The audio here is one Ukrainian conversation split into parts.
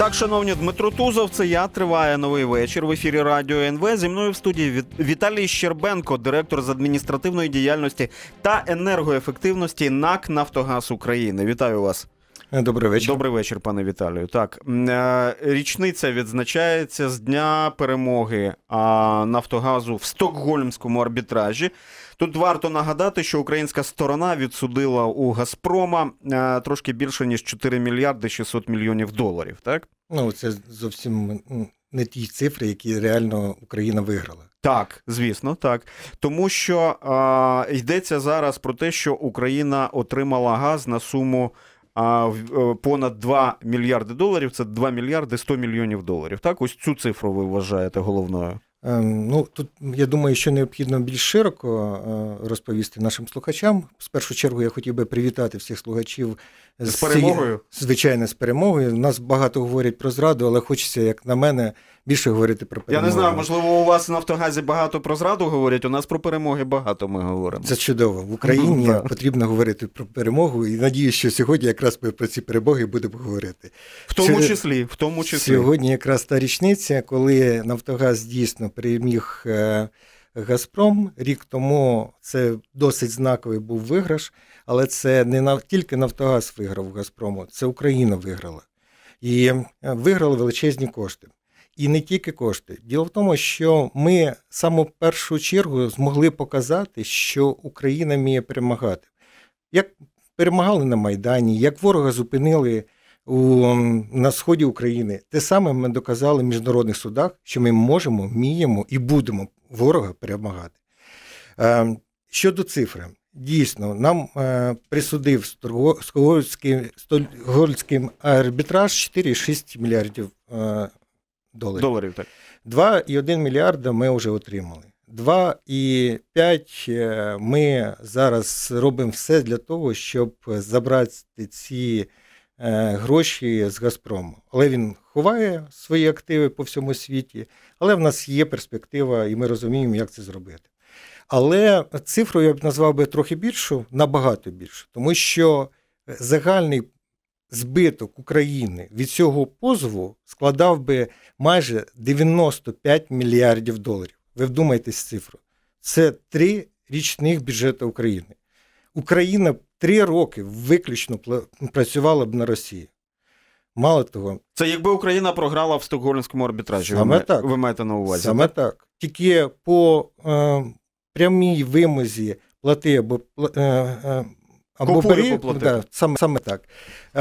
Так, шановні Дмитро Тузов, це я триває новий вечір в ефірі Радіо НВ. Зі мною в студії Віталій Щербенко, директор з адміністративної діяльності та енергоефективності НАК Нафтогаз України. Вітаю вас. Е, добрий вечір. Добрий вечір, пане Віталію. Так, е, річниця відзначається з дня перемоги Нафтогазу в Стокгольмському арбітражі. Тут варто нагадати, що українська сторона відсудила у Газпрома е, трошки більше ніж 4 мільярди 600 мільйонів доларів. Так ну це зовсім не ті цифри, які реально Україна виграла. Так, звісно, так. Тому що а, йдеться зараз про те, що Україна отримала газ на суму а, е, понад 2 мільярди доларів. Це 2 мільярди 100 мільйонів доларів. Так, ось цю цифру ви вважаєте головною. Ем, ну, Тут, я думаю, що необхідно більш широко е, розповісти нашим слухачам. З першу чергу я хотів би привітати всіх слухачів з, з перемогою. Звичайно, з перемогою. нас багато говорять про зраду, але хочеться, як на мене, більше говорити про перемоги. Я не знаю, можливо, у вас в Нафтогазі багато про зраду говорять. У нас про перемоги багато ми говоримо. Це чудово. В Україні mm-hmm. потрібно говорити про перемогу, і надію, що сьогодні якраз ми про ці перемоги будемо говорити. В тому числі, в тому числі сьогодні, якраз та річниця, коли Нафтогаз дійсно переміг е, Газпром. Рік тому це досить знаковий був виграш, але це не тільки Нафтогаз виграв Газпрому, це Україна виграла. І е, виграли величезні кошти і не тільки кошти. Діло в тому, що ми саме в першу чергу змогли показати, що Україна вміє перемагати. Як перемагали на Майдані, як ворога зупинили у, на сході України, те саме ми доказали в міжнародних судах, що ми можемо, вміємо і будемо ворога перемагати. Е, щодо цифри, дійсно, нам е, присудив Стокгольмський арбітраж 4,6 мільярдів е, доларів. доларів так. 2,1 мільярда ми вже отримали. 2,5 е, ми зараз робимо все для того, щоб забрати ці е, гроші з Газпрому. Але він ховає свої активи по всьому світі, але в нас є перспектива, і ми розуміємо, як це зробити. Але цифру я б назвав би трохи більшу, набагато більшу, тому що е, загальний збиток України від цього позову складав би майже 95 мільярдів доларів. Ви вдумайтесь цифру. Це три річних бюджети України. Україна три роки виключно працювала б на Росії. Мало того, це якби Україна програла в Стокгольмському арбітражі. Саме ви, так. ви маєте на увазі. Саме так. Тільки по е, прямій вимозі плати або е, е, або бері, да, саме саме так. Е,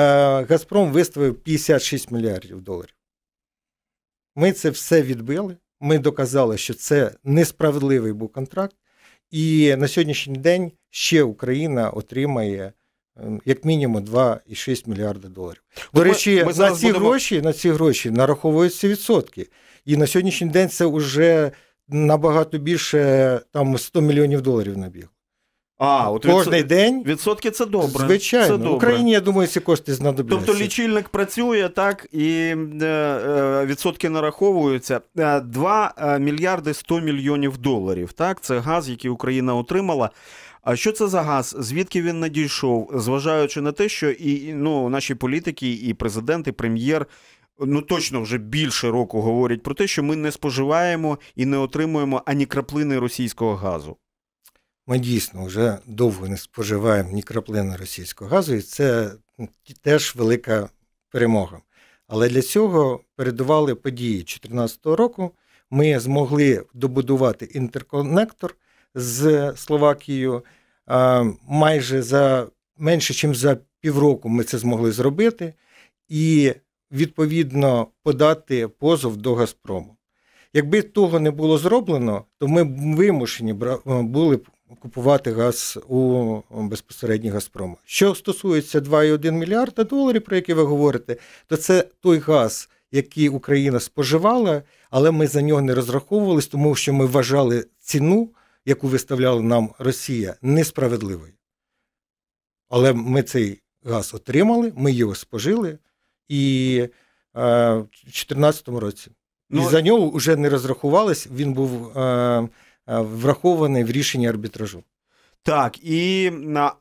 Газпром виставив 56 мільярдів доларів. Ми це все відбили. Ми доказали, що це несправедливий був контракт. І на сьогоднішній день ще Україна отримає ем, як мінімум 2,6 мільярда доларів. До речі, ми, ми на, ці будемо... гроші, на ці гроші нараховуються відсотки. І на сьогоднішній день це вже набагато більше там 100 мільйонів доларів набігло. А, от кожний відсот... день відсотки це добре. Звичайно, це добре. в Україні, я думаю, ці кошти знадобляться. Тобто лічильник працює так і е, е, відсотки нараховуються. 2 е, мільярди 100 мільйонів доларів. Так, це газ, який Україна отримала. А що це за газ? Звідки він надійшов? Зважаючи на те, що і ну наші політики, і президент, і прем'єр. Ну точно вже більше року говорять про те, що ми не споживаємо і не отримуємо ані краплини російського газу. Ми дійсно вже довго не споживаємо ні краплини російського газу, і це теж велика перемога. Але для цього передували події 2014 року. Ми змогли добудувати інтерконектор з Словакією. Майже за менше, ніж за півроку ми це змогли зробити, і відповідно подати позов до Газпрому. Якби того не було зроблено, то ми б вимушені були б купувати газ у безпосередньо Газпрома. Що стосується 2,1 мільярда доларів, про які ви говорите, то це той газ, який Україна споживала, але ми за нього не розраховувались, тому що ми вважали ціну, яку виставляла нам Росія, несправедливою. Але ми цей газ отримали, ми його спожили і е, в 2014 році. Ну, і за нього вже не розрахувались, він був. Е, Е, врахований в рішенні арбітражу. Так, і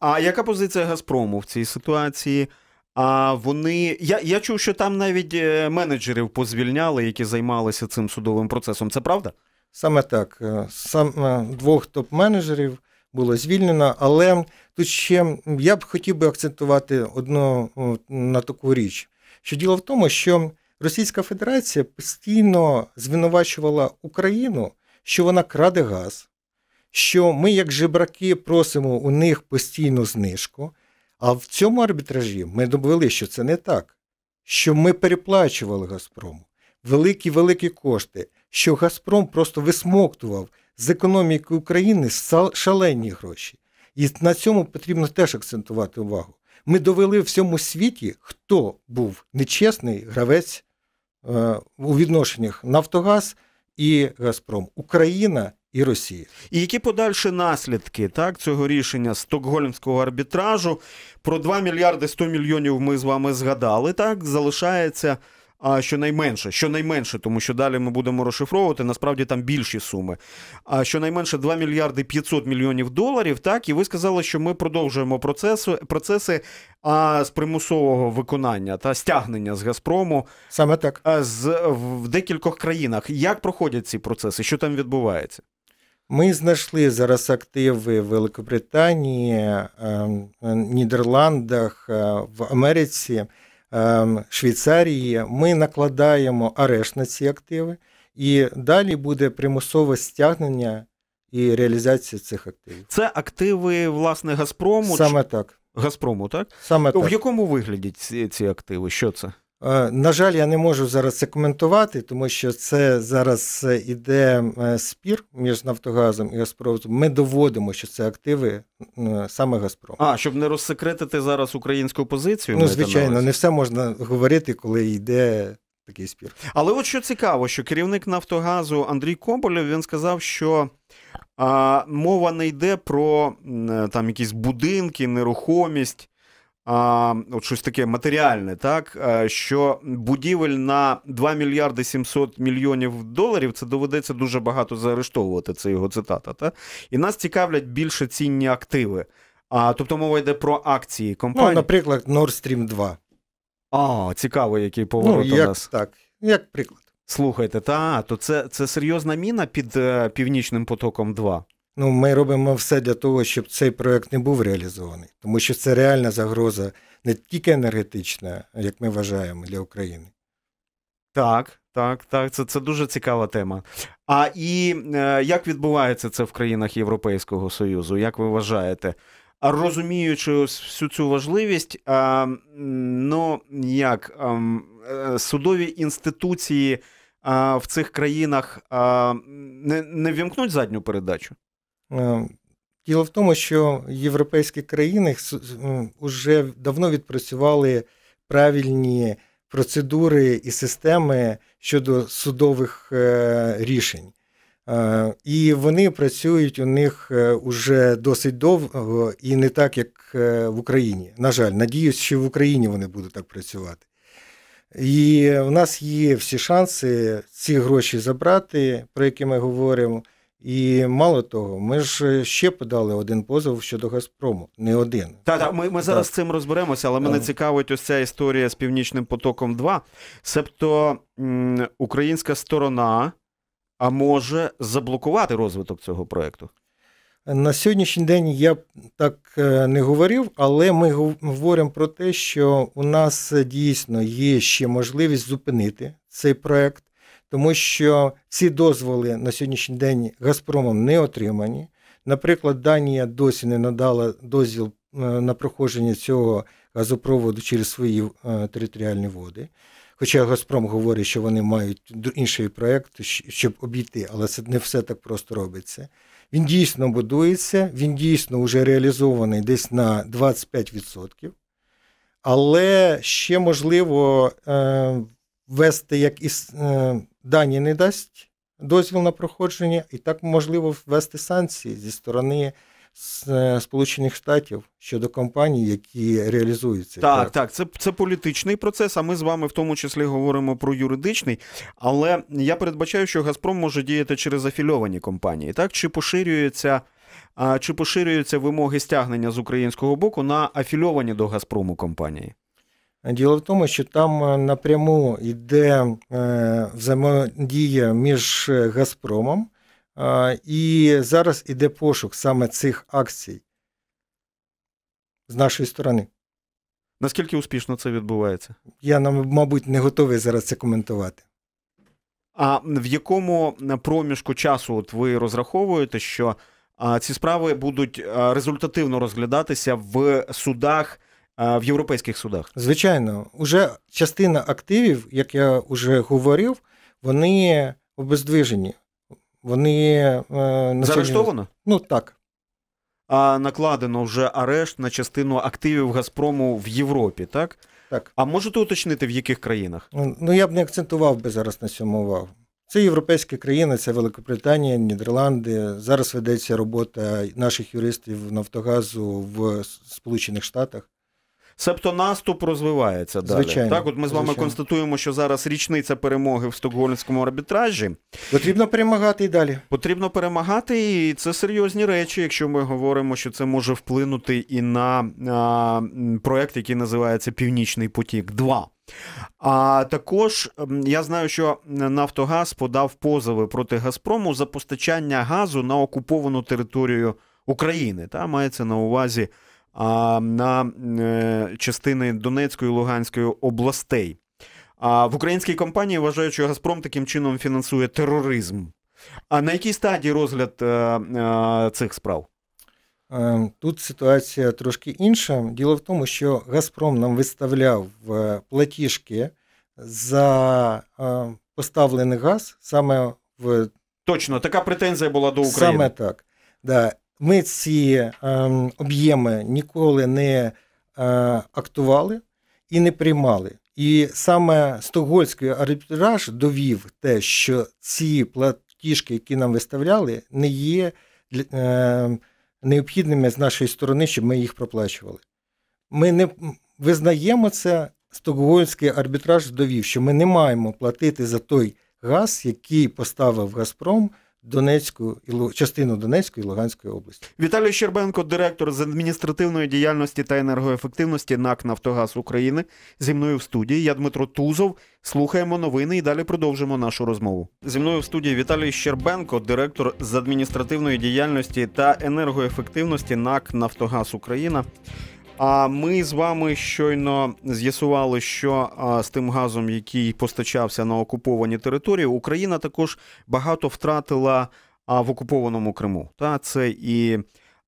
а яка позиція Газпрому в цій ситуації? А вони я я чув, що там навіть е, менеджерів позвільняли, які займалися цим судовим процесом. Це правда? Саме так. Е, сам двох топ-менеджерів було звільнено, але тут ще я б хотів би акцентувати одну на таку річ. Що діло в тому, що Російська Федерація постійно звинувачувала Україну що вона краде газ, що ми, як жебраки, просимо у них постійну знижку. А в цьому арбітражі ми довели, що це не так, що ми переплачували Газпрому великі-великі кошти, що Газпром просто висмоктував з економіки України шалені гроші. І на цьому потрібно теж акцентувати увагу. Ми довели всьому світі, хто був нечесний гравець е, у відношеннях Нафтогаз і Газпром, Україна і Росія. І які подальші наслідки так цього рішення стокгольмського арбітражу про 2 мільярди 100 мільйонів ми з вами згадали. Так залишається. А щонайменше, щонайменше, тому що далі ми будемо розшифровувати, насправді там більші суми. А щонайменше 2 мільярди 500 мільйонів доларів. Так, і ви сказали, що ми продовжуємо процеси, процеси а, з примусового виконання та стягнення з Газпрому саме так з в декількох країнах. Як проходять ці процеси? Що там відбувається? Ми знайшли зараз активи в Великобританії, ем, е, Нідерландах, е, в Америці. Ем, Швейцарії, ми накладаємо арешт на ці активи, і далі буде примусове стягнення і реалізація цих активів. Це активи власне Газпрому. Саме так. Газпрому, так? Саме так. В якому вигляді ці, ці активи? Що це? Е, на жаль, я не можу зараз це коментувати, тому що це зараз е, іде е, спір між Нафтогазом і Газпромом. Ми доводимо, що це активи саме Газпрому. А щоб не розсекретити зараз українську позицію, ну звичайно, не все можна говорити, коли йде. Такий спір. Але от що цікаво, що керівник Нафтогазу Андрій Коболєв він сказав, що а, мова не йде про там якісь будинки, нерухомість, а, от щось таке матеріальне, так е, що будівель на 2 мільярди 700 мільйонів доларів це доведеться дуже багато заарештовувати. Це його цитата. Та? І нас цікавлять більше цінні активи. А тобто мова йде про акції компанії. Ну, наприклад, Nord Stream 2. А, цікаво, який поворот ну, як, у нас. Так, як приклад. Слухайте, та то це це серйозна міна під е, Північним потоком 2. Ну, ми робимо все для того, щоб цей проект не був реалізований, тому що це реальна загроза не тільки енергетична, як ми вважаємо, для України. Так, так, так, це це дуже цікава тема. А і е, як відбувається це в країнах Європейського Союзу? Як ви вважаєте? А розуміючи всю цю важливість, е, ну як ем, е, судові інституції в цих країнах не, не вімкнуть задню передачу? Е, діло в тому, що європейські країни вже давно відпрацювали правильні процедури і системи щодо судових е, рішень. Е, і вони працюють у них уже досить довго і не так, як в Україні. На жаль, надіюсь, що в Україні вони будуть так працювати. І в нас є всі шанси ці гроші забрати, про які ми говоримо. І мало того, ми ж е, ще подали один позов щодо Газпрому, не один. Та так, ми ми зараз з цим розберемося, але мене е. цікавить ось ця історія з Північним потоком. 2 себто українська сторона а може заблокувати розвиток цього проекту. На сьогоднішній день я так е, не говорив, але ми говоримо про те, що у нас дійсно є ще можливість зупинити цей проект тому що ці дозволи на сьогоднішній день Газпромом не отримані. Наприклад, Данія досі не надала дозвіл е, на проходження цього газопроводу через свої е, територіальні води. Хоча Газпром говорить, що вони мають інший проєкт, щоб обійти, але це не все так просто робиться. Він дійсно будується, він дійсно вже реалізований десь на 25%. Але ще можливо е, вести як із. Дані не дасть дозвіл на проходження, і так можливо ввести санкції зі сторони. Сполучених Штатів щодо компаній, які реалізуються, так, так, так, це це політичний процес. А ми з вами в тому числі говоримо про юридичний. Але я передбачаю, що Газпром може діяти через афільовані компанії, так чи поширюється, чи поширюються вимоги стягнення з українського боку на афільовані до Газпрому компанії? Діло в тому, що там е, напряму йде е, взаємодія між е, Газпромом, і зараз іде пошук саме цих акцій з нашої сторони. Наскільки успішно це відбувається? Я мабуть не готовий зараз це коментувати. А в якому проміжку часу от ви розраховуєте, що ці справи будуть результативно розглядатися в судах? в європейських судах? Звичайно, уже частина активів, як я вже говорив, вони обездвижені. Вони е, заарештовано? Ну так. А накладено вже арешт на частину активів Газпрому в Європі, так? Так. А можете уточнити, в яких країнах? Ну, ну я б не акцентував би зараз на цьому увагу. Це європейські країни, це Великобританія, Нідерланди. Зараз ведеться робота наших юристів Нафтогазу в Сполучених Штатах. Себто наступ розвивається далі. Звичайно. Так, от ми з вами Звичайно. констатуємо, що зараз річниця перемоги в стокгольмському арбітражі. Потрібно перемагати і далі. Потрібно перемагати, і це серйозні речі, якщо ми говоримо, що це може вплинути і на а, проект, який називається Північний потік. 2 а також я знаю, що Нафтогаз подав позови проти Газпрому за постачання газу на окуповану територію України. Та мається на увазі на е, частини Донецької і Луганської областей. А в українській компанії вважають, що Газпром таким чином фінансує тероризм. А на якій стадії розгляд е, е, цих справ? Тут ситуація трошки інша. Діло в тому, що Газпром нам виставляв платіжки за поставлений газ саме в точно така претензія була до України. Саме так. Да. Ми ці е, об'єми ніколи не е, актували і не приймали. І саме Стокгольський арбітраж довів те, що ці платіжки, які нам виставляли, не є е, необхідними з нашої сторони, щоб ми їх проплачували. Ми не визнаємо це. стокгольський арбітраж довів, що ми не маємо платити за той газ, який поставив Газпром. Донецьку і частину Донецької і Луганської області. Віталій Щербенко, директор з адміністративної діяльності та енергоефективності НАК Нафтогаз України. Зі мною в студії. Я Дмитро Тузов. Слухаємо новини і далі продовжимо нашу розмову. Зі мною в студії Віталій Щербенко, директор з адміністративної діяльності та енергоефективності НАК Нафтогаз Україна. А ми з вами щойно з'ясували, що з тим газом, який постачався на окуповані території, Україна також багато втратила в окупованому Криму. Та це і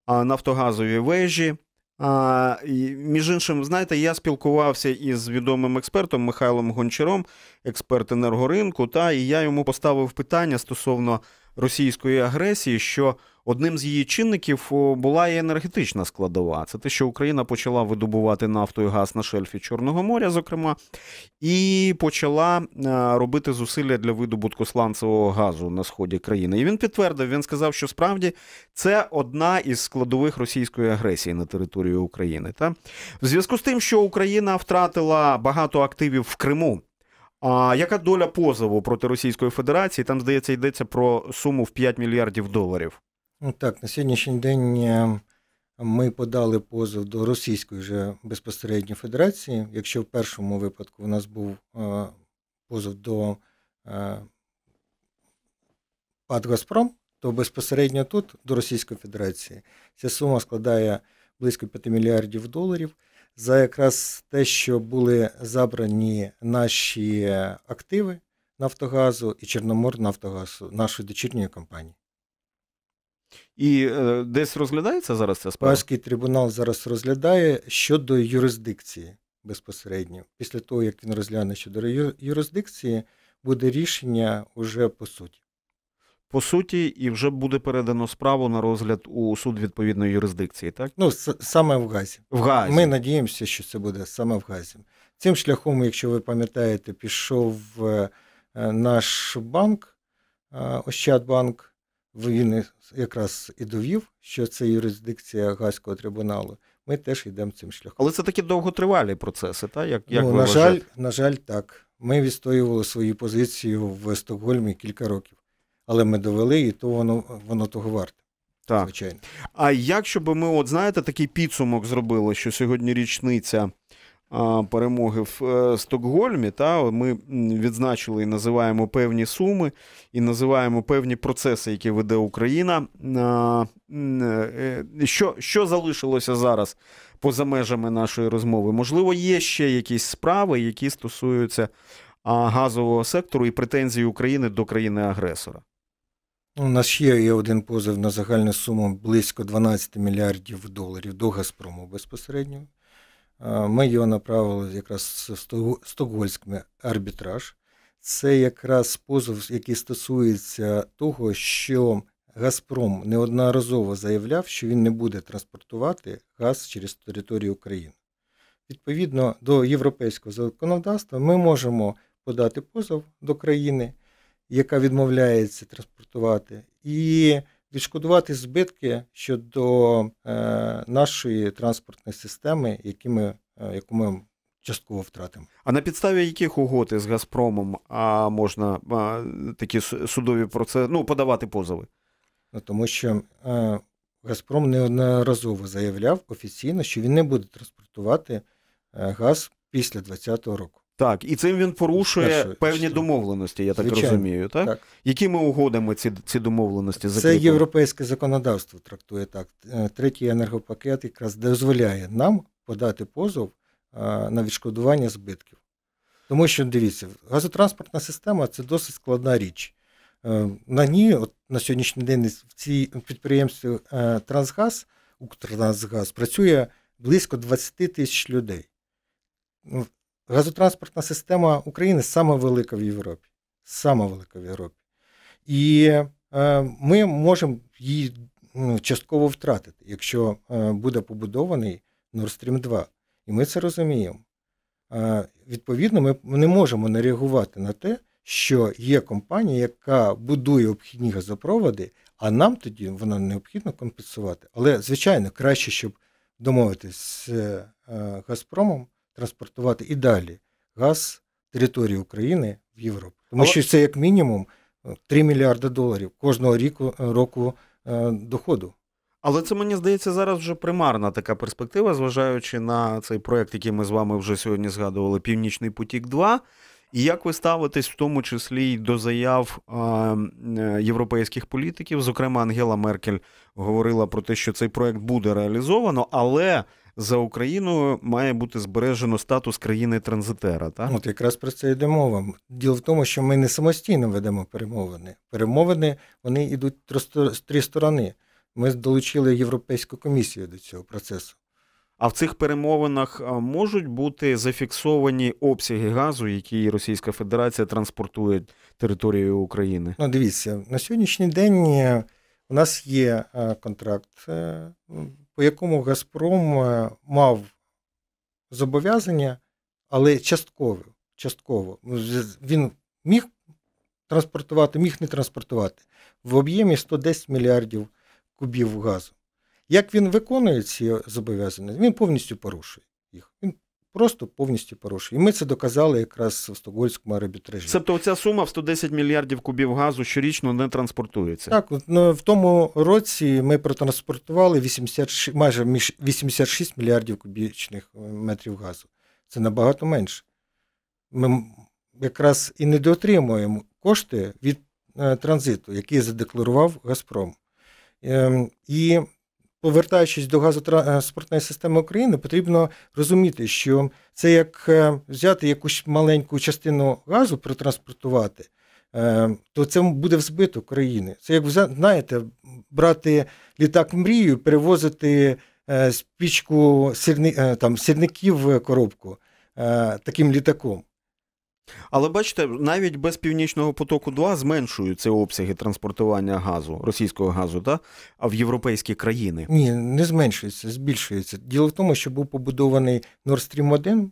нафтогазові вежі. А, Між іншим, знаєте, я спілкувався із відомим експертом Михайлом Гончаром, експерт енергоринку, та і я йому поставив питання стосовно російської агресії, що одним з її чинників була і енергетична складова. Це те, що Україна почала видобувати нафту і газ на шельфі Чорного моря, зокрема, і почала е, робити зусилля для видобутку сланцевого газу на сході країни. І він підтвердив, він сказав, що справді це одна із складових російської агресії на територію України. Та в зв'язку з тим, що Україна втратила багато активів в Криму. А яка доля позову проти Російської Федерації? Там здається, йдеться про суму в 5 мільярдів доларів. Ну так на сьогоднішній день е, ми подали позов до Російської вже безпосередньо Федерації. Якщо в першому випадку у нас був е, позов до е, ПАД Газпром, то безпосередньо тут до Російської Федерації ця сума складає близько 5 мільярдів доларів за якраз те, що були забрані наші активи Нафтогазу і Чорноморнафтогазу, нашої дочірньої компанії. І е, десь розглядається зараз ця справа? Польський трибунал зараз розглядає щодо юрисдикції безпосередньо. Після того, як він розгляне щодо юрисдикції, буде рішення уже по суті по суті, і вже буде передано справу на розгляд у суд відповідної юрисдикції, так? Ну, саме в Газі. В Газі. Ми надіємося, що це буде саме в Газі. Цим шляхом, якщо ви пам'ятаєте, пішов е, е, наш банк, е, Ощадбанк, він якраз і довів, що це юрисдикція Гаського трибуналу. Ми теж йдемо цим шляхом. Але це такі довготривалі процеси, так? Як, як ну, ви на жаль, на жаль, так. Ми відстоювали свою позицію в Стокгольмі кілька років але ми довели, і то воно воно того варте. Так. Звичайно. А якщо би ми, от знаєте, такий підсумок зробили, що сьогодні річниця перемоги в е, Стокгольмі, та ми відзначили і називаємо певні суми, і називаємо певні процеси, які веде Україна. А, е, е, що, Що залишилося зараз? Поза межами нашої розмови, можливо, є ще якісь справи, які стосуються газового сектору і претензії України до країни-агресора. Ну, у нас ще є один позов на загальну суму близько 12 мільярдів доларів до Газпрому безпосередньо. Ми його направили якраз в Стокгольмський арбітраж. Це якраз позов, який стосується того, що Газпром неодноразово заявляв, що він не буде транспортувати газ через територію України. Відповідно до європейського законодавства, ми можемо подати позов до країни яка відмовляється транспортувати, і відшкодувати збитки щодо е, нашої транспортної системи, які ми, е, яку ми частково втратимо. А на підставі яких угод з Газпромом а можна а, такі судові процеси ну, подавати позови? Ну, Тому що е, Газпром неодноразово заявляв офіційно, що він не буде транспортувати е, газ після 2020 року. Так, і цим він порушує Перше, певні що? домовленості, я так Звичайно. розумію. Так? так? Якими угодами ці ці домовленості закріплені? Це європейське законодавство трактує так. Е, третій енергопакет якраз дозволяє нам подати позов е, на відшкодування збитків. Тому що дивіться, газотранспортна система це досить складна річ. Е, на ній, от на сьогоднішній день, в цій підприємстві Трансгаз, Укртрансгаз, працює близько 20 тисяч людей. Ну, газотранспортна система України саме велика в Європі. Саме велика в Європі. І е, ми можемо її ну, частково втратити, якщо е, буде побудований Nord Stream 2. І ми це розуміємо. Е, відповідно, ми не можемо не реагувати на те, що є компанія, яка будує обхідні газопроводи, а нам тоді вона необхідно компенсувати. Але, звичайно, краще, щоб домовитись з Газпромом транспортувати і далі газ території України в Європу. Тому що це як мінімум 3 ну, мільярди доларів кожного е, року, року е, доходу. Але це мені здається зараз вже примарна така перспектива, зважаючи на цей проект, який ми з вами вже сьогодні згадували, Північний потік. 2 І як ви ставитесь в тому числі й до заяв е, європейських політиків? Зокрема, Ангела Меркель говорила про те, що цей проект буде реалізовано, але за Україною має бути збережено статус країни-транзитера. Так? От якраз про це йде мова. Діло в тому, що ми не самостійно ведемо перемовини. Перемовини вони йдуть з три сторони. Ми долучили Європейську комісію до цього процесу. А в цих перемовинах можуть бути зафіксовані обсяги газу, які Російська Федерація транспортує територією України? Ну, дивіться, на сьогоднішній день е, у нас є е, контракт е, по якому Газпром е, мав зобов'язання, але частково. частково. Ну, він міг транспортувати, міг не транспортувати в об'ємі 110 мільярдів кубів газу. Як він виконує ці зобов'язання, він повністю порушує їх. Він просто повністю порушує. І ми це доказали якраз в Стокгольмському арбітражі. Тобто ця сума в 110 мільярдів кубів газу щорічно не транспортується. Так, ну, в тому році ми протранспортували 86, майже 86 мільярдів кубічних е, метрів газу. Це набагато менше. Ми якраз і не недоотримуємо кошти від е, транзиту, який задекларував Газпром. Ем, і повертаючись до газотранспортної системи України, потрібно розуміти, що це як е, взяти якусь маленьку частину газу протранспортувати, е, то це буде в збиток країни. Це як знаєте, брати літак мрію, перевозити спічку е, сірників коробку таким літаком. Але бачите, навіть без північного потоку 2 зменшуються обсяги транспортування газу, російського газу, да? а в європейські країни. Ні, не зменшується, збільшується. Діло в тому, що був побудований Nord Stream 1.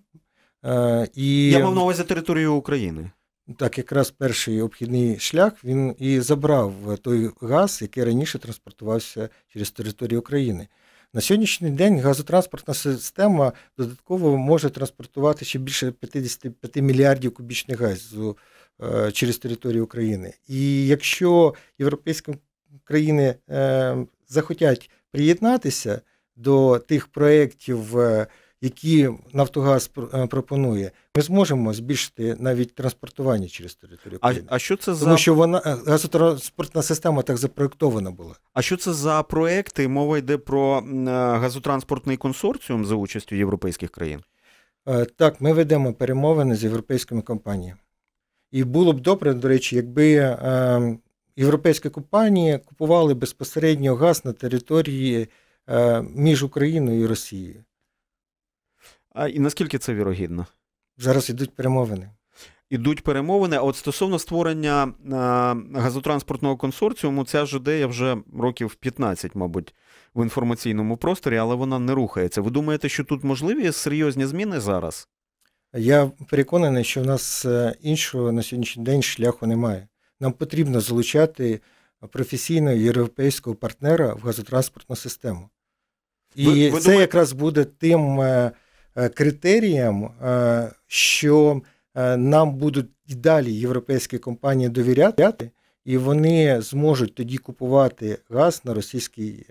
Е, і... Я мав на увазі територію України. Так, якраз перший обхідний шлях він і забрав той газ, який раніше транспортувався через територію України. На сьогоднішній день газотранспортна система додатково може транспортувати ще більше 55 мільярдів кубічних газів е, через територію України. І якщо європейські країни е, захотять приєднатися до тих проєктів. Е, які Нафтогаз е, пропонує, ми зможемо збільшити навіть транспортування через територію. України. А, а що це за Тому що вона е, газотранспортна система так запроектована була? А що це за проекти? Мова йде про е, газотранспортний консорціум за участю європейських країн? Так, ми ведемо перемовини з європейськими компаніями. І було б добре, до речі, якби європейські компанії купували безпосередньо газ на території між Україною і Росією. А і наскільки це вірогідно? Зараз йдуть перемовини. Ідуть перемовини. А от стосовно створення газотранспортного консорціуму, ця ж ідея вже років 15, мабуть, в інформаційному просторі, але вона не рухається. Ви думаєте, що тут можливі серйозні зміни зараз? Я переконаний, що в нас е, іншого на сьогоднішній день шляху немає. Нам потрібно залучати професійного європейського партнера в газотранспортну систему. І ви, ви це думає... якраз буде тим. Е, Е, критеріям, е, що е, нам будуть і далі європейські компанії довіряти, і вони зможуть тоді купувати газ на російській.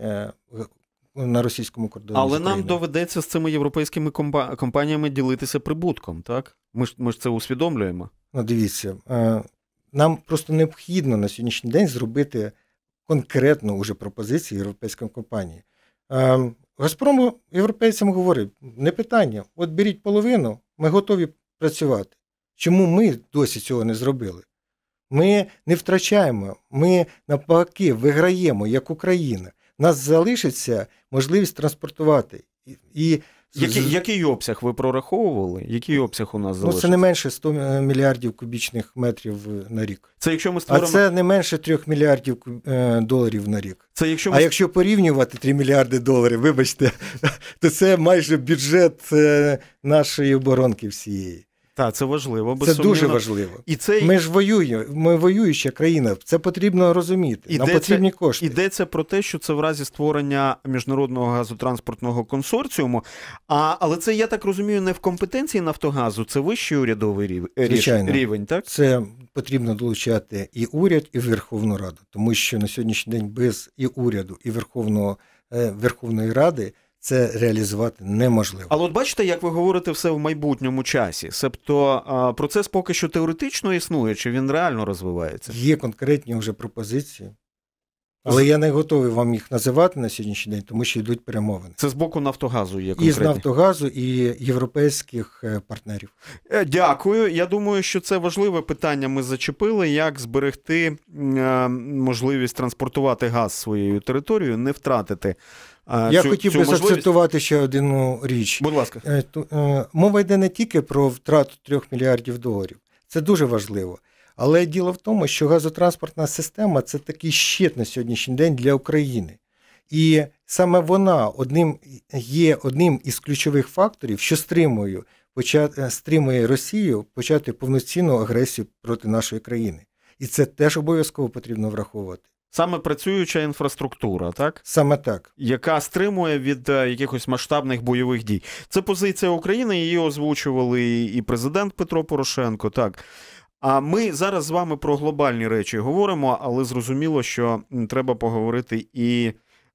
На російському кордоні, але нам доведеться з цими європейськими компаніями ділитися прибутком, так? Ми ж ми ж це усвідомлюємо. Ну, дивіться, нам просто необхідно на сьогоднішній день зробити конкретну уже пропозиції європейським компаніям. Ем, Газпром європейцям говорив, не питання, от беріть половину, ми готові працювати. Чому ми досі цього не зробили? Ми не втрачаємо, ми навпаки виграємо як Україна. Нас залишиться можливість транспортувати. І який який обсяг ви прораховували? Який обсяг у нас залишився? Ну, Це не менше 100 мільярдів кубічних метрів на рік. Це якщо ми створимо... А це не менше 3 мільярдів доларів на рік. Це якщо ми... А е, якщо порівнювати 3 мільярди доларів, вибачте, то це майже бюджет е, нашої оборонки всієї. Так, це важливо. Без це сумнівно. дуже важливо. І це... Ми ж воюємо, ми воююча країна, це потрібно розуміти. Ідеться, Нам потрібні кошти. ідеться про те, що це в разі створення міжнародного газотранспортного консорціуму. А, Але це, я так розумію, не в компетенції Нафтогазу, це вищий урядовий рівень, Звичайно. рівень. так? Це потрібно долучати і уряд, і Верховну Раду, тому що на сьогоднішній день без і уряду, і Верховного, е, Верховної Ради це реалізувати неможливо. Але от бачите, як ви говорите все в майбутньому часі. Себто процес поки що теоретично існує, чи він реально розвивається? Є конкретні вже пропозиції. Але я не готовий вам їх називати на сьогоднішній день, тому що йдуть перемовини. Це з боку Нафтогазу є конкретні? І з Нафтогазу і європейських е, партнерів. Е, дякую. Я думаю, що це важливе питання. Ми зачепили, як зберегти е, можливість транспортувати газ своєю територією, не втратити я цю, хотів цю би можливість. зацитувати ще одну річ. Будь ласка, е, е, мова йде не тільки про втрату 3 мільярдів доларів. Це дуже важливо. Але діло в тому, що газотранспортна система це такий щит на сьогоднішній день для України. І саме вона одним є одним із ключових факторів, що стримує е, стримує Росію почати повноцінну агресію проти нашої країни. І це теж обов'язково потрібно враховувати. Саме працююча інфраструктура, так саме так, яка стримує від е, якихось масштабних бойових дій. Це позиція України. Її озвучували і президент Петро Порошенко. Так а ми зараз з вами про глобальні речі говоримо, але зрозуміло, що треба поговорити і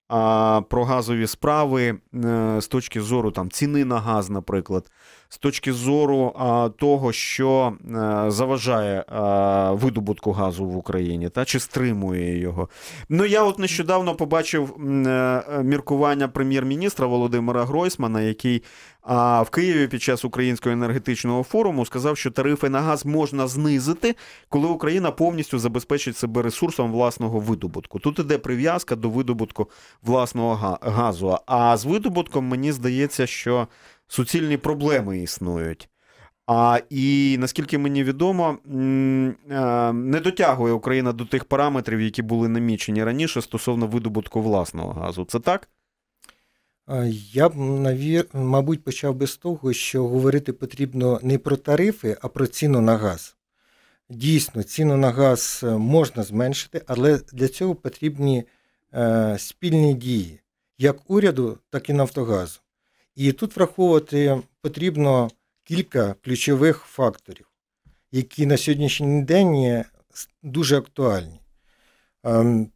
а, про газові справи е, з точки зору там ціни на газ, наприклад з точки зору а, того, що а, е, заважає а, е, видобутку газу в Україні, та чи стримує його. Ну я от нещодавно побачив е, міркування прем'єр-міністра Володимира Гройсмана, який в Києві під час українського енергетичного форуму сказав, що тарифи на газ можна знизити, коли Україна повністю забезпечить себе ресурсом власного видобутку. Тут іде прив'язка до видобутку власного газу. А з видобутком мені здається, що суцільні проблеми існують. А і наскільки мені відомо, е, не дотягує Україна до тих параметрів, які були намічені раніше стосовно видобутку власного газу. Це так? Е, я б навір, мабуть, почав би з того, що говорити потрібно не про тарифи, а про ціну на газ. Дійсно, ціну на газ е, можна зменшити, але для цього потрібні е, спільні дії як уряду, так і Нафтогазу. І тут враховувати потрібно кілька ключових факторів, які на сьогоднішній день є дуже актуальні. Ем,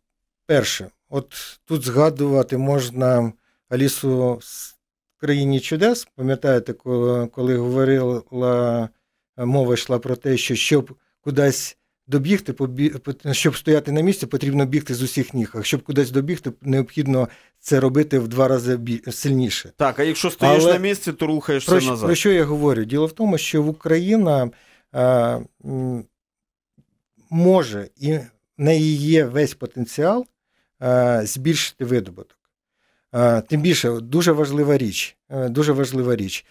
перше, от тут згадувати можна Алісу з країні чудес. Пам'ятаєте, коли, коли говорила мова йшла про те, що щоб кудись добігти, щоб стояти на місці, потрібно бігти з усіх ніг. А щоб кудись добігти, необхідно це робити в два рази сильніше. Так, а якщо стоїш Але на місці, то рухаєшся про, назад. Про що я говорю? Діло в тому, що в Україна а, може і на її є весь потенціал а, збільшити видобуток. А, тим більше, дуже важлива річ. Е, дуже важлива річ.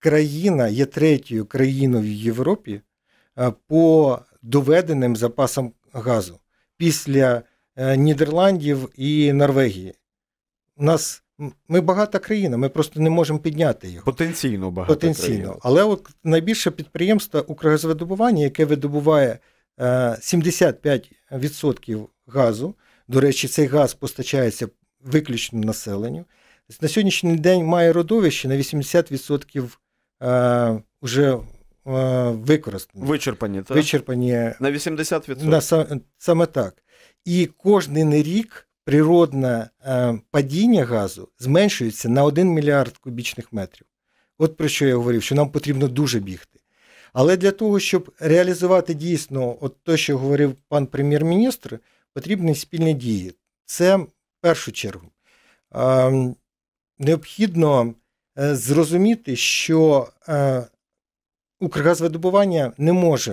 Україна є третьою країною в Європі по доведеним запасом газу після е, Нідерландів і Норвегії. У нас ми багата країна, ми просто не можемо підняти його. Потенційно багато. Потенційно. Країна. Але от найбільше підприємство Укргазвидобування, яке видобуває 75% е, газу. До речі, цей газ постачається виключно населенню. На сьогоднішній день має родовище на 80% вже Е, використані. Вичерпані, так? Вичерпані. На 80%. На, Саме так. І кожен рік природне е, падіння газу зменшується на 1 мільярд кубічних метрів. От про що я говорив, що нам потрібно дуже бігти. Але для того, щоб реалізувати дійсно от те, що говорив пан прем'єр-міністр, потрібні спільні дії. Це в першу чергу. Ем, необхідно е, зрозуміти, що Укргазвидобування не може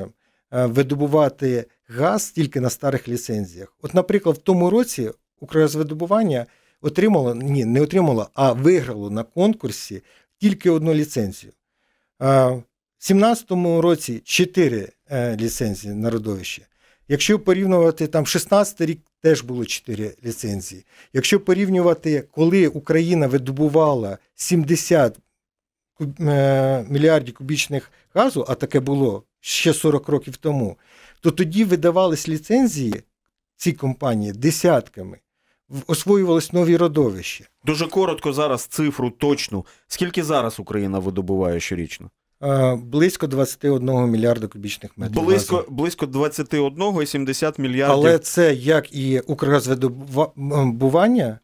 е, видобувати газ тільки на старих ліцензіях. От, наприклад, в тому році Укргазвидобування отримало, ні, не отримало, а виграло на конкурсі тільки одну ліцензію. Е, У 2017 році 4 е, ліцензії на родовище. Якщо порівнювати там 16 рік, теж було 4 ліцензії. Якщо порівнювати, коли Україна видобувала 70 Е, мільярдів кубічних газу, а таке було ще 40 років тому, то тоді видавались ліцензії ці компанії десятками, освоювались нові родовища. Дуже коротко зараз цифру точну. Скільки зараз Україна видобуває щорічно? Е, близько 21 мільярда кубічних метрів. Близько газу. близько 21,70 мільярдів. Але це як і Укргазвидобування,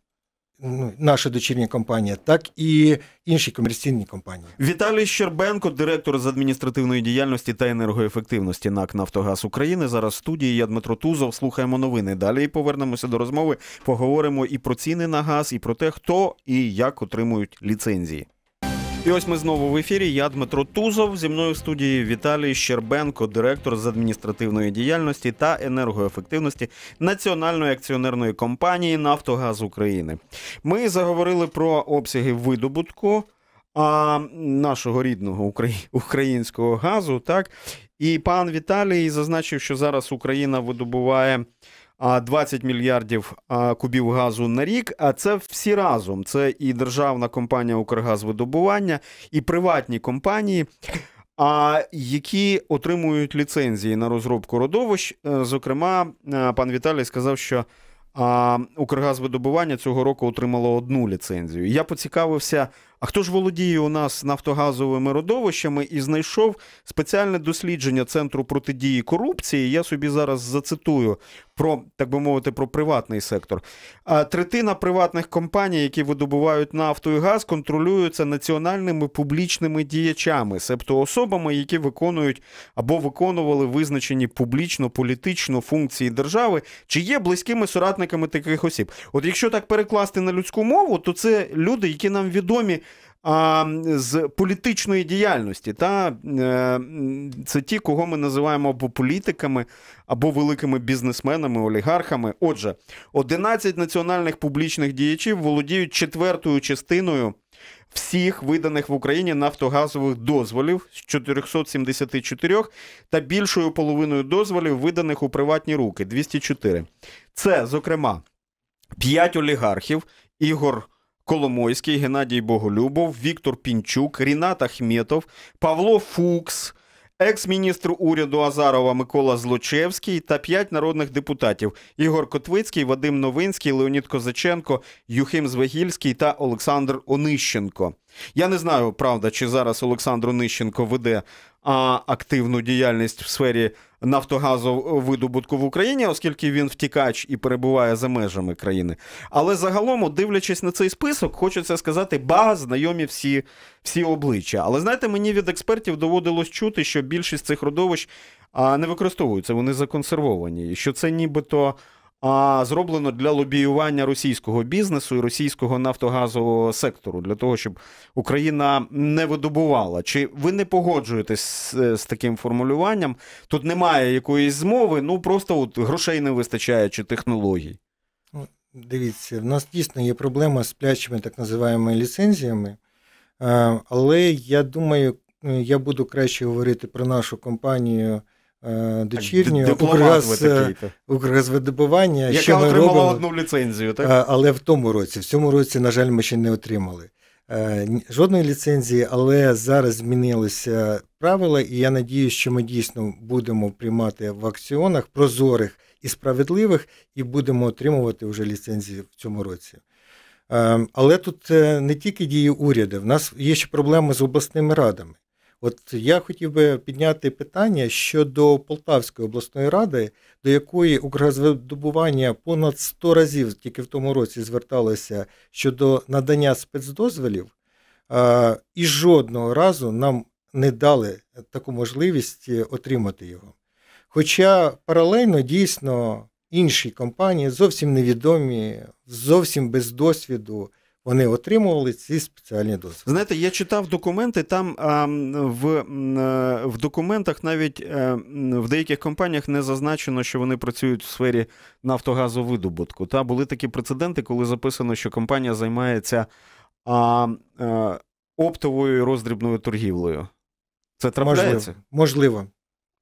Ну, наша дочірня компанія, так і інші комерційні компанії. Віталій Щербенко, директор з адміністративної діяльності та енергоефективності НАК «Нафтогаз України». Зараз в студії я Дмитро Тузов. Слухаємо новини. Далі повернемося до розмови. Поговоримо і про ціни на газ, і про те, хто і як отримують ліцензії. І ось ми знову в ефірі. Я Дмитро Тузов. Зі мною в студії Віталій Щербенко, директор з адміністративної діяльності та енергоефективності національної акціонерної компанії Нафтогаз України. Ми заговорили про обсяги видобутку а, нашого рідного українського газу. Так і пан Віталій зазначив, що зараз Україна видобуває. 20 мільярдів кубів газу на рік. А це всі разом. Це і державна компанія Укргазвидобування, і приватні компанії, які отримують ліцензії на розробку родовищ. Е, зокрема, е, пан Віталій сказав, що Укргазвидобування цього року отримало одну ліцензію. Я поцікавився. А хто ж володіє у нас нафтогазовими родовищами і знайшов спеціальне дослідження центру протидії корупції? Я собі зараз зацитую про так би мовити про приватний сектор. А третина приватних компаній, які видобувають нафту і газ, контролюються національними публічними діячами, себто особами, які виконують або виконували визначені публічно-політично функції держави, чи є близькими соратниками таких осіб. От якщо так перекласти на людську мову, то це люди, які нам відомі а з політичної діяльності. Та е, Це ті, кого ми називаємо або політиками, або великими бізнесменами, олігархами. Отже, 11 національних публічних діячів володіють четвертою частиною. Всіх виданих в Україні нафтогазових дозволів з 474 та більшою половиною дозволів, виданих у приватні руки 204. Це, зокрема, 5 олігархів: Ігор Коломойський, Геннадій Боголюбов, Віктор Пінчук, Рінат Ахметов, Павло Фукс, екс-міністр уряду Азарова Микола Злочевський та п'ять народних депутатів: Ігор Котвицький, Вадим Новинський, Леонід Козаченко, Юхим Звегільський та Олександр Онищенко. Я не знаю, правда, чи зараз Олександр Онищенко веде активну діяльність в сфері нафтогазовидобутку в Україні, оскільки він втікач і перебуває за межами країни. Але загалом, дивлячись на цей список, хочеться сказати, ба, знайомі всі, всі обличчя. Але знаєте, мені від експертів доводилось чути, що більшість цих родовищ а, не використовуються, вони законсервовані, і що це нібито а зроблено для лобіювання російського бізнесу і російського нафтогазового сектору для того, щоб Україна не видобувала. Чи ви не погоджуєтесь з, таким формулюванням? Тут немає якоїсь змови, ну просто от грошей не вистачає чи технологій. Ну, дивіться, в нас дійсно є проблема з плячими так називаємо ліцензіями, е, але я думаю, е, я буду краще говорити про нашу компанію Е, дочірню Укргаз, е, Укргазвидобування, яка що ми отримала робимо, одну ліцензію, так? Е, але в тому році, в цьому році, на жаль, ми ще не отримали жодної ліцензії, але зараз змінилися правила, і я надію, що ми дійсно будемо приймати в акціонах прозорих і справедливих, і будемо отримувати вже ліцензії в цьому році. Ем, але тут не тільки дії уряду, в нас є ще проблеми з обласними радами. От я хотів би підняти питання щодо Полтавської обласної ради, до якої Укргазвидобування понад 100 разів тільки в тому році зверталося щодо надання спецдозволів, і жодного разу нам не дали таку можливість е, отримати його. Хоча паралельно дійсно інші компанії зовсім невідомі, зовсім без досвіду вони отримували ці спеціальні дозволи. Знаєте, я читав документи. Там а, в е, в документах навіть а, е, в деяких компаніях не зазначено, що вони працюють в сфері нафтогазовидобутку. Та були такі прецеденти, коли записано, що компанія займається а, а е, оптовою роздрібною торгівлею. Це трапляється? Можливо. можливо.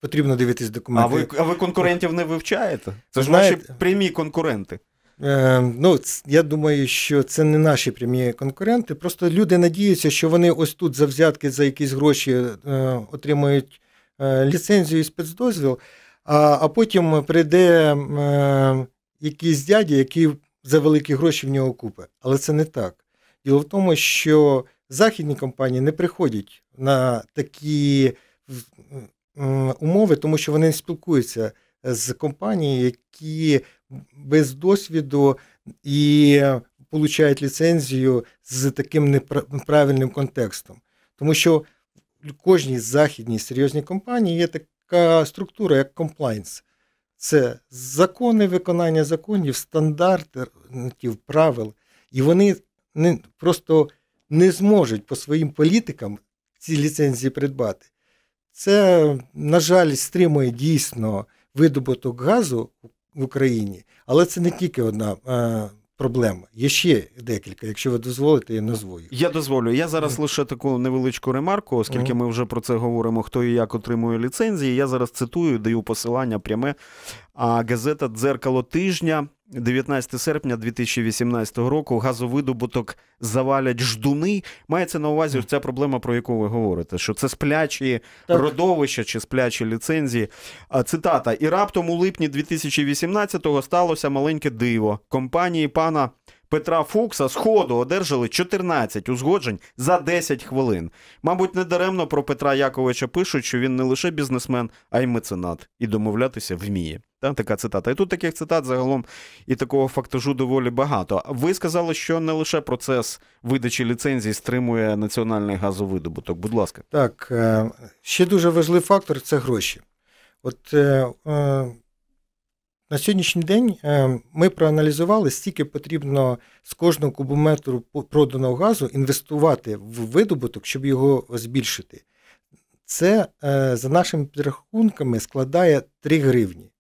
Потрібно дивитись документи. А ви а ви конкурентів не вивчаєте? Це ж Знаєте, наші прямі конкуренти. Е, ну, я думаю, що це не наші прямі конкуренти. Просто люди надіються, що вони ось тут за взятки за якісь гроші е, отримають е, ліцензію і спецдозвіл, а потім прийде якийсь дядя, який за великі гроші в нього купить. Але це не так. Діло в тому, що західні компанії не приходять на такі умови, тому що вони не спілкуються з компаній, які без досвіду і получають ліцензію з таким неправильним контекстом. Тому що в кожній західній серйозній компанії є така структура, як комплайнс. Це закони, виконання законів, стандартів, правил, і вони не, просто не зможуть по своїм політикам ці ліцензії придбати. Це, на жаль, стримує дійсно видобуток газу в Україні, але це не тільки одна. Е, проблема є ще декілька. Якщо ви дозволите, я назву їх. Я дозволю. Я зараз лише таку невеличку ремарку, оскільки ми вже про це говоримо, хто і як отримує ліцензії. Я зараз цитую, даю посилання пряме. А газета Дзеркало тижня 19 серпня 2018 року газовидобуток завалять ждуни. Мається на увазі ця проблема, про яку ви говорите, що це сплячі так. родовища чи сплячі ліцензії. Цитата: і раптом у липні 2018-го сталося маленьке диво компанії пана Петра Фукса з одержали 14 узгоджень за 10 хвилин. Мабуть, не даремно про Петра Яковича пишуть, що він не лише бізнесмен, а й меценат, і домовлятися вміє. Та, така цитата. І тут таких цитат загалом і такого фактажу доволі багато. Ви сказали, що не лише процес видачі ліцензій стримує національний газовидобуток. Будь ласка, так е, ще дуже важливий фактор це гроші. От е, е, на сьогоднішній день е, ми проаналізували, скільки потрібно з кожного кубометру проданого газу інвестувати в видобуток, щоб його збільшити. Це, е, за нашими підрахунками, складає 3 гривні.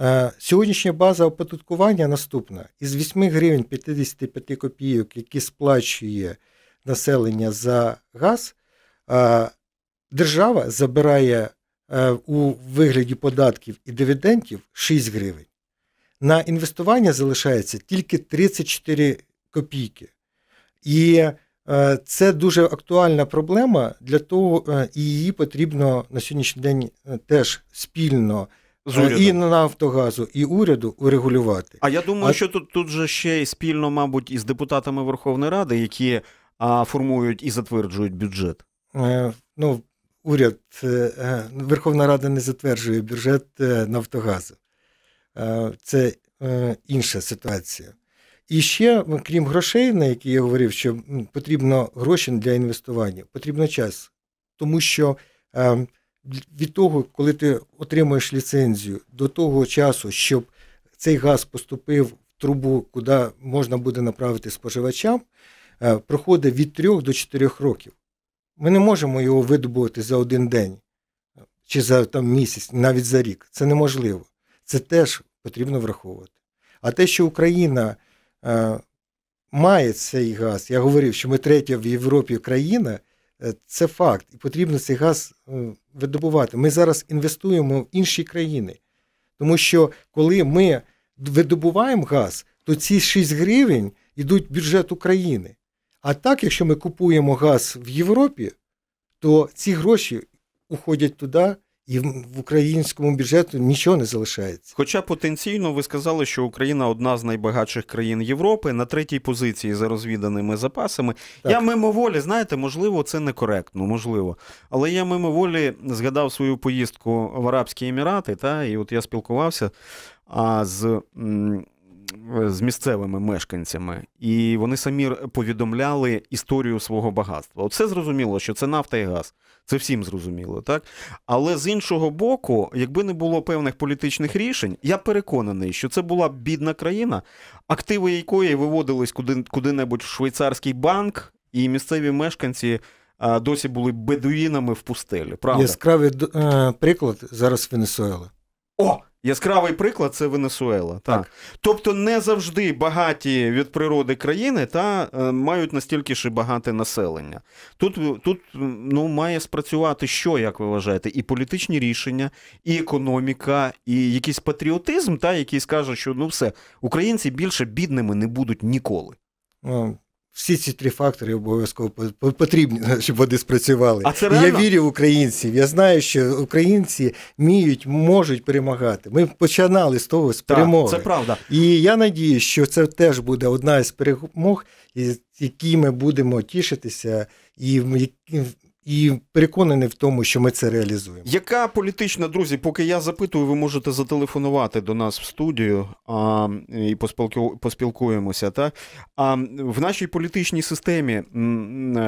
Е, сьогоднішня база оподаткування наступна: із 8 гривень 55 копійок, які сплачує населення за газ, держава забирає Е, у вигляді податків і дивідендів 6 гривень. На інвестування залишається тільки 34 копійки. І е, це дуже актуальна проблема для того, е, і її потрібно на сьогоднішній день теж спільно. З і на Нафтогазу, і уряду урегулювати. А я думаю, а... що тут тут же ще й спільно, мабуть, із депутатами Верховної Ради, які а, формують і затверджують бюджет. Ну уряд е, е, Верховна Рада не затверджує бюджет е, Нафтогазу. Це інша ситуація. І ще, крім грошей, на які я говорив, що потрібно гроші для інвестування, потрібно час. Тому що від того, коли ти отримуєш ліцензію, до того часу, щоб цей газ поступив в трубу, куди можна буде направити споживачам, проходить від 3 до 4 років. Ми не можемо його видобувати за один день чи за там, місяць, навіть за рік. Це неможливо. Це теж потрібно враховувати. А те, що Україна е, має цей газ, я говорив, що ми третя в Європі країна, е, це факт. І потрібно цей газ е, видобувати. Ми зараз інвестуємо в інші країни. Тому що коли ми видобуваємо газ, то ці 6 гривень йдуть в бюджет України. А так, якщо ми купуємо газ в Європі, то ці гроші уходять туди. І в українському бюджету нічого не залишається. Хоча потенційно ви сказали, що Україна одна з найбагатших країн Європи на третій позиції за розвіданими запасами. Так. Я мимоволі, знаєте, можливо, це некоректно, можливо. Але я мимоволі згадав свою поїздку в Арабські Емірати, та і от я спілкувався а, з м, з місцевими мешканцями, і вони самі повідомляли історію свого багатства. Оце зрозуміло, що це нафта і газ. Це всім зрозуміло, так? Але з іншого боку, якби не було певних політичних рішень, я переконаний, що це була бідна країна, активи якої виводились куди, небудь в швейцарський банк, і місцеві мешканці. Досі були бедуїнами в пустелі. Правда? Яскравий е, приклад зараз Венесуела. О! Яскравий приклад це Венесуела. Так. так. Тобто не завжди багаті від природи країни та е, мають настільки ж і багате населення. Тут тут ну, має спрацювати що, як ви вважаєте, і політичні рішення, і економіка, і якийсь патріотизм, та який скаже, що ну все, українці більше бідними не будуть ніколи. Ну, всі ці три фактори обов'язково потрібні, щоб вони спрацювали. А це реально? я вірю в українців. Я знаю, що українці вміють, можуть перемагати. Ми починали з того з так, перемоги. Це правда. І я надію, що це теж буде одна із перемог, з якими будемо тішитися, і і переконаний в тому, що ми це реалізуємо. Яка політична друзі? Поки я запитую, ви можете зателефонувати до нас в студію а, і поспілку, поспілкуємося. Так? А в нашій політичній системі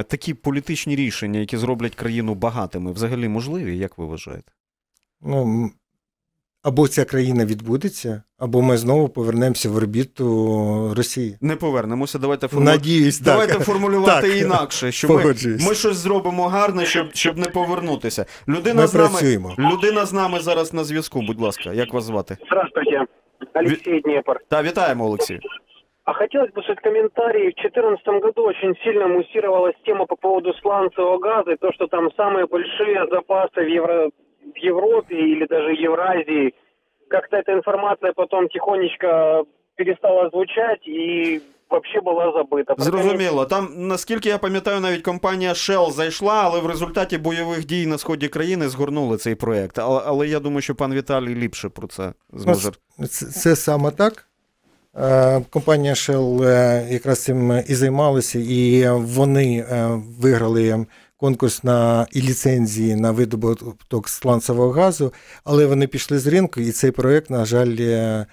такі політичні рішення, які зроблять країну багатими, взагалі можливі, як ви вважаєте? Ну або ця країна відбудеться, або ми знову повернемося в орбіту Росії. Не повернемося. Давайте форму... Надіюсь, давайте так. формулювати так. інакше, що ми ми щось зробимо гарне, щоб щоб не повернутися. Людина ми з нами працюємо. людина з нами зараз на зв'язку. Будь ласка, як вас звати? Здравствуйте, Олексій Дніпр. Та вітаємо, Олексій. А хотелось бы слышать комментарии. В 2014 году очень сильно муссировалась тема по поводу сланцевого газу, то, що там самые большие запасы в Евро в Европе или даже Евразии как-то эта информация потом тихонечко перестала звучать и Вообще була забита. Зрозуміло. Там, наскільки я пам'ятаю, навіть компанія Shell зайшла, але в результаті бойових дій на сході країни згорнули цей проект. Але, але я думаю, що пан Віталій ліпше про це ну, зможе. Це, це саме так. Е, компанія Shell е, якраз цим і займалася, і вони е, виграли конкурс на і ліцензії на видобуток сланцевого газу, але вони пішли з ринку, і цей проект, на жаль, е,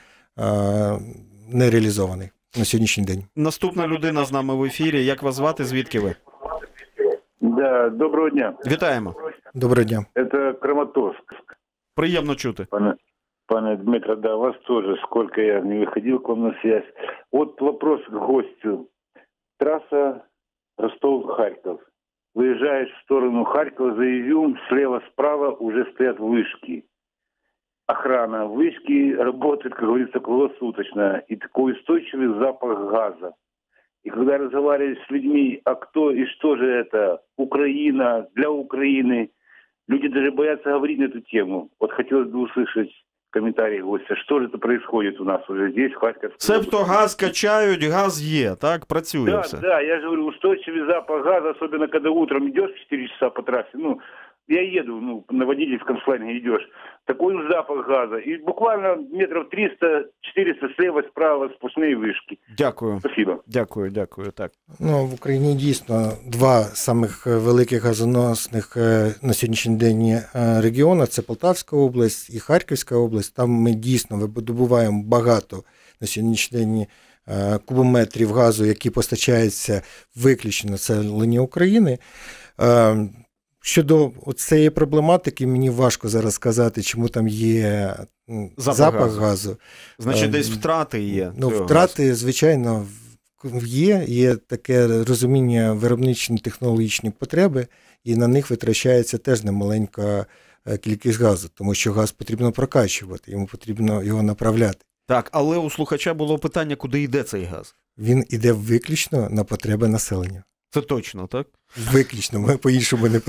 не реалізований на сьогоднішній день. Наступна людина з нами в ефірі. Як вас звати? Звідки ви? Да, Доброго дня. Вітаємо. Доброго дня. Це Краматорськ. Приємно чути. Пане, пане Дмитро, да, вас теж Сколько я не виходив к вам на связь. От вопрос к гостю. Траса ростов Харків. выезжаешь в сторону Харькова, за Изюм, слева-справа уже стоят вышки. Охрана вышки работает, как говорится, круглосуточно. И такой устойчивый запах газа. И когда разговариваешь с людьми, а кто и что же это, Украина, для Украины, люди даже боятся говорить на эту тему. Вот хотелось бы услышать комментарии гостя, что же это происходит у нас уже здесь, в Харьковской Цепто газ качают, газ е, так, працює да, все. Да, я же говорю, устойчивый запах газу, особенно когда утром идешь 4 часа по трассе, ну, я еду, ну, на водительском шланге идешь, такой запах газа. И буквально метров 300-400 слева, справа сплошні вишки. Дякую. Спасибо. Дякую, дякую. Так. Ну, в Україні дійсно два самих е, великих газоносних е, на сьогоднішній день е, регіони це Полтавська область і Харківська область. Там ми дійсно видобуваємо багато на сьогоднішній день кубометрів газу, які постачаються виключно це лині України. Щодо цієї проблематики, мені важко зараз сказати, чому там є запах, запах газу. газу. Значить, ем, десь втрати є. Ну, Втрати, газу. звичайно, є. Є таке розуміння виробничні технологічні потреби, і на них витрачається теж немаленька е, кількість газу, тому що газ потрібно прокачувати, йому потрібно його направляти. Так, але у слухача було питання, куди йде цей газ? Він іде виключно на потреби населення. Це точно, так? Виключно, ми по-іншому не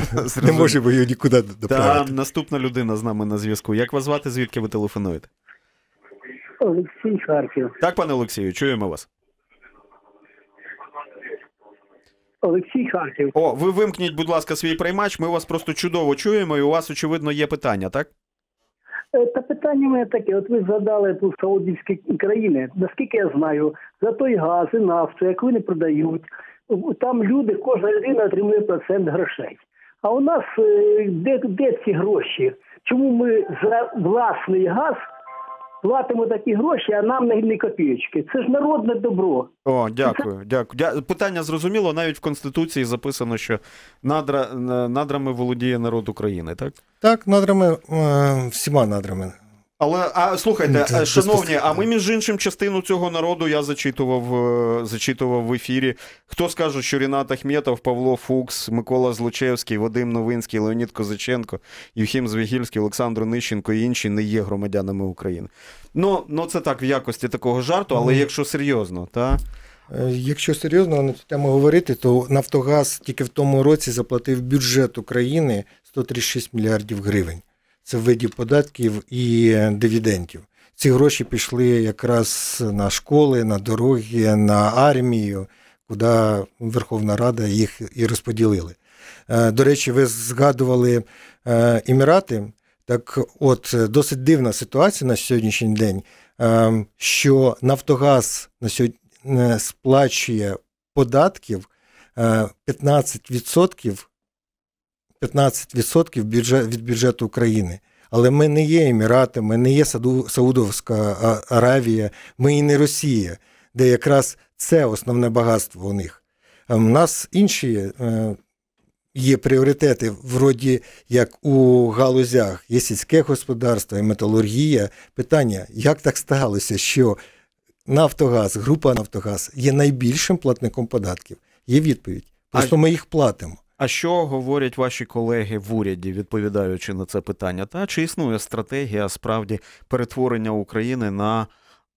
не можемо його нікуди доправити. Та наступна людина з нами на зв'язку. Як вас звати, звідки ви телефонуєте? Олексій Харків. Так, пане Олексію, чуємо вас. Олексій Харків. О, ви вимкніть, будь ласка, свій приймач. Ми вас просто чудово чуємо, і у вас, очевидно, є питання, так? Е, та питання мене таке: от ви згадали ту саудівські країни. Наскільки я знаю, за той газ і нафту, як вони продають, там люди, кожна людина отримує процент грошей. А у нас е, де, де ці гроші? Чому ми за власний газ? Платимо такі гроші, а нам не копійки. Це ж народне добро. О, дякую. Дякую. Питання зрозуміло. Навіть в конституції записано, що надра е, надрами володіє народ України, так так, надрами е, всіма надрами але а слухайте, е, це, шановні, а ми між іншим частину цього народу я зачитував е, зачитував в ефірі. Хто скаже, що Рінат Ахметов, Павло Фукс, Микола Злочевський, Вадим Новинський, Леонід Козаченко, Юхім Звігільський, Олександр Нищенко і інші не є громадянами України. Ну ну це так в якості такого жарту, але mm. якщо серйозно, так е, Якщо серйозно на цю тему говорити, то Нафтогаз тільки в тому році заплатив бюджет України 136 мільярдів гривень це в виді податків і дивідендів. Ці гроші пішли якраз на школи, на дороги, на армію, куди Верховна Рада їх і розподілили. Е, до речі, ви згадували е, Емірати. Так, от, досить дивна ситуація на сьогоднішній день, е, що Нафтогаз на сьогодні сплачує податків 15% 15% бюджет, від бюджету України. Але ми не є Емірати, ми не є Саудовська Аравія, ми і не Росія, де якраз це основне багатство у них. У нас інші е, є пріоритети, вроді як у галузях, є сільське господарство і металургія. Питання, як так сталося, що Нафтогаз, група Нафтогаз є найбільшим платником податків? Є відповідь. Просто ми їх платимо. А що говорять ваші колеги в уряді, відповідаючи на це питання? Та чи існує стратегія справді перетворення України на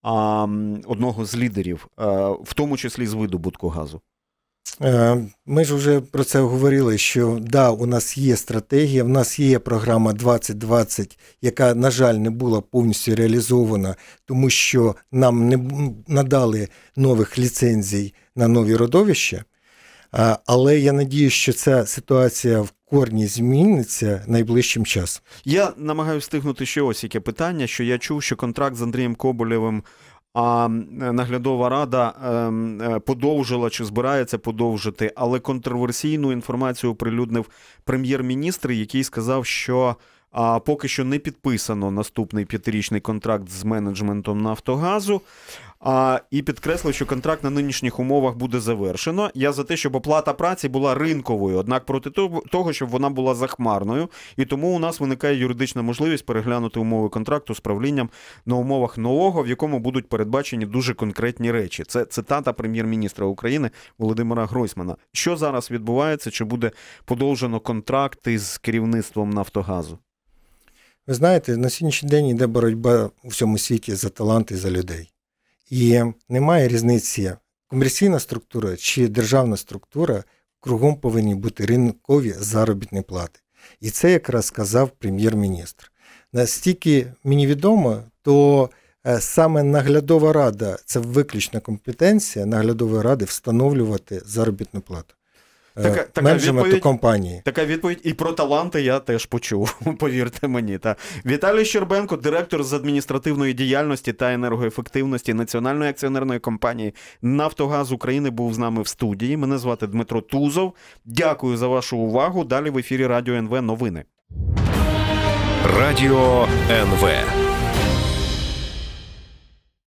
а, одного з лідерів, а, е, в тому числі з видобутку газу? Е, ми ж вже про це говорили, що да, у нас є стратегія, в нас є програма 2020, яка, на жаль, не була повністю реалізована, тому що нам не надали нових ліцензій на нові родовища. Е, але я надію, що ця ситуація в корні зміниться найближчим часом. Я намагаюся стигнути ще ось яке питання, що я чув, що контракт з Андрієм Коболєвим а наглядова рада е, е, подовжила чи збирається подовжити, але контроверсійну інформацію оприлюднив прем'єр-міністр, який сказав, що поки що не підписано наступний п'ятирічний контракт з менеджментом Нафтогазу. А, І підкреслив, що контракт на нинішніх умовах буде завершено. Я за те, щоб оплата праці була ринковою, однак проти того, щоб вона була захмарною, і тому у нас виникає юридична можливість переглянути умови контракту з правлінням на умовах нового, в якому будуть передбачені дуже конкретні речі. Це цитата прем'єр-міністра України Володимира Гройсмана. Що зараз відбувається? Чи буде подовжено контракти з керівництвом Нафтогазу? Ви знаєте, на сьогоднішній день йде боротьба у всьому світі за таланти за людей. І немає різниці, комерційна структура чи державна структура кругом повинні бути ринкові заробітні плати. І це якраз сказав прем'єр-міністр. Настільки мені відомо, то е, саме наглядова рада це виключна компетенція наглядової ради встановлювати заробітну плату. Е, така, така менеджменту відповідь, компанії. Така відповідь і про таланти я теж почув. Повірте мені. Та Віталій Щербенко, директор з адміністративної діяльності та енергоефективності національної акціонерної компанії Нафтогаз України був з нами в студії. Мене звати Дмитро Тузов. Дякую за вашу увагу. Далі в ефірі Радіо НВ новини. Радіо НВ.